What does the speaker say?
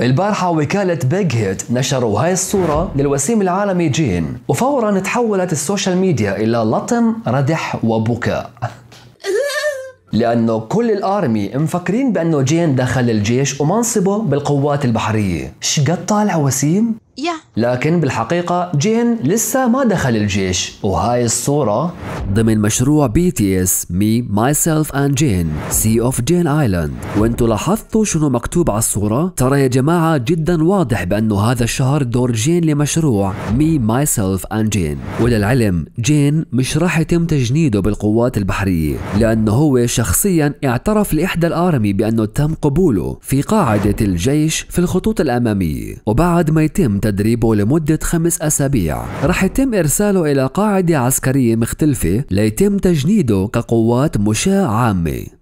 البارحة وكالة بيج هيت نشروا هاي الصورة للوسيم العالمي جين وفورا تحولت السوشيال ميديا إلى لطم ردح وبكاء لأنه كل الآرمي مفكرين بأنه جين دخل الجيش ومنصبه بالقوات البحرية شقد طالع وسيم؟ لكن بالحقيقة جين لسه ما دخل الجيش وهاي الصورة ضمن مشروع بي تي اس مي ماي سيلف اند جين سي اوف جين ايلاند وانتو لاحظتوا شنو مكتوب على الصورة ترى يا جماعة جدا واضح بانه هذا الشهر دور جين لمشروع مي ماي سيلف اند جين وللعلم جين مش راح يتم تجنيده بالقوات البحرية لانه هو شخصيا اعترف لاحدى الارمي بانه تم قبوله في قاعدة الجيش في الخطوط الامامية وبعد ما يتم تدريبه لمدة خمس أسابيع رح يتم إرساله إلى قاعدة عسكرية مختلفة ليتم تجنيده كقوات مشاة عامة